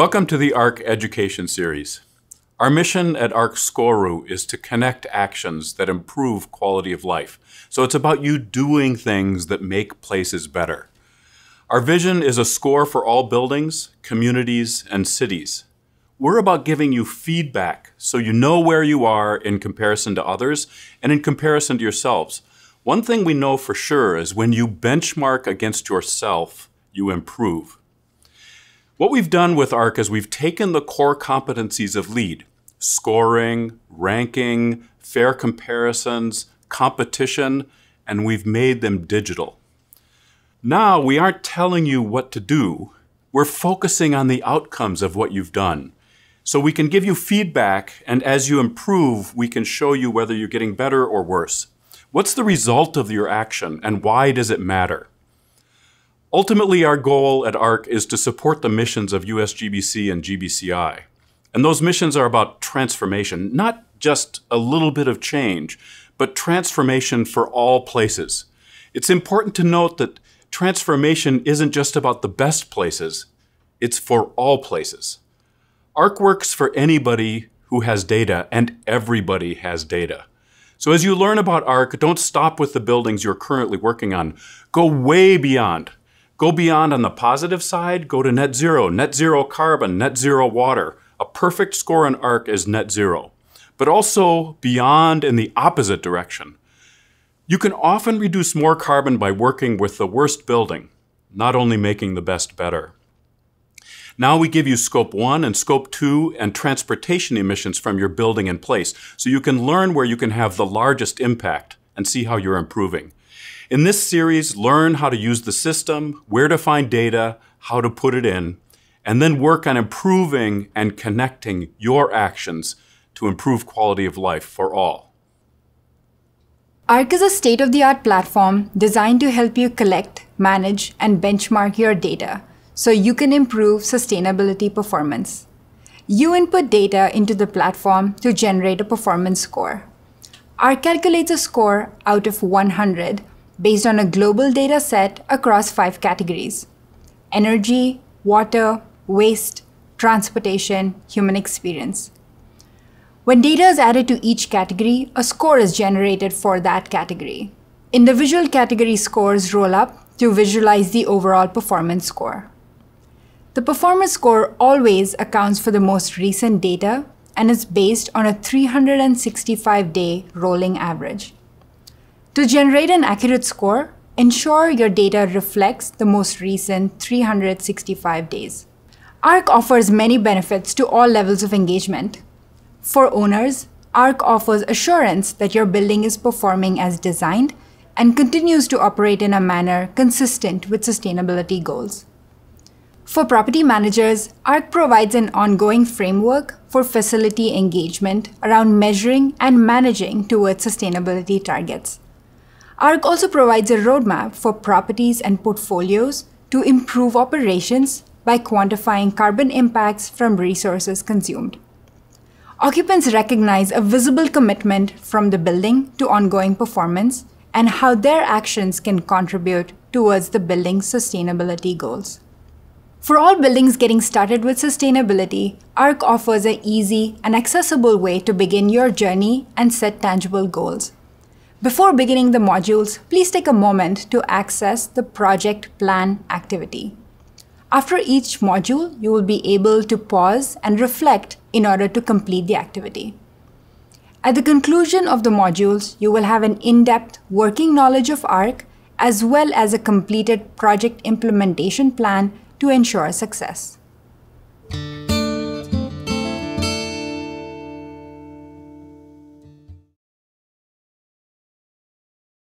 Welcome to the ARC Education Series. Our mission at ARC Skoru is to connect actions that improve quality of life. So it's about you doing things that make places better. Our vision is a score for all buildings, communities, and cities. We're about giving you feedback so you know where you are in comparison to others and in comparison to yourselves. One thing we know for sure is when you benchmark against yourself, you improve. What we've done with ARC is we've taken the core competencies of LEAD, scoring, ranking, fair comparisons, competition, and we've made them digital. Now we aren't telling you what to do, we're focusing on the outcomes of what you've done. So we can give you feedback, and as you improve, we can show you whether you're getting better or worse. What's the result of your action, and why does it matter? Ultimately, our goal at ARC is to support the missions of USGBC and GBCI. And those missions are about transformation, not just a little bit of change, but transformation for all places. It's important to note that transformation isn't just about the best places, it's for all places. ARC works for anybody who has data, and everybody has data. So as you learn about ARC, don't stop with the buildings you're currently working on. Go way beyond Go beyond on the positive side, go to net zero, net zero carbon, net zero water. A perfect score in ARC is net zero, but also beyond in the opposite direction. You can often reduce more carbon by working with the worst building, not only making the best better. Now we give you scope one and scope two and transportation emissions from your building in place, so you can learn where you can have the largest impact and see how you're improving. In this series, learn how to use the system, where to find data, how to put it in, and then work on improving and connecting your actions to improve quality of life for all. ARC is a state of the art platform designed to help you collect, manage, and benchmark your data so you can improve sustainability performance. You input data into the platform to generate a performance score. ARC calculates a score out of 100 based on a global data set across five categories energy, water, waste, transportation, human experience. When data is added to each category, a score is generated for that category. Individual category scores roll up to visualize the overall performance score. The performance score always accounts for the most recent data and is based on a 365 day rolling average. To generate an accurate score, ensure your data reflects the most recent 365 days. ARC offers many benefits to all levels of engagement. For owners, ARC offers assurance that your building is performing as designed and continues to operate in a manner consistent with sustainability goals. For property managers, ARC provides an ongoing framework for facility engagement around measuring and managing towards sustainability targets. ARC also provides a roadmap for properties and portfolios to improve operations by quantifying carbon impacts from resources consumed. Occupants recognize a visible commitment from the building to ongoing performance and how their actions can contribute towards the building's sustainability goals. For all buildings getting started with sustainability, ARC offers an easy and accessible way to begin your journey and set tangible goals. Before beginning the modules, please take a moment to access the project plan activity. After each module, you will be able to pause and reflect in order to complete the activity. At the conclusion of the modules, you will have an in-depth working knowledge of ARC as well as a completed project implementation plan to ensure success.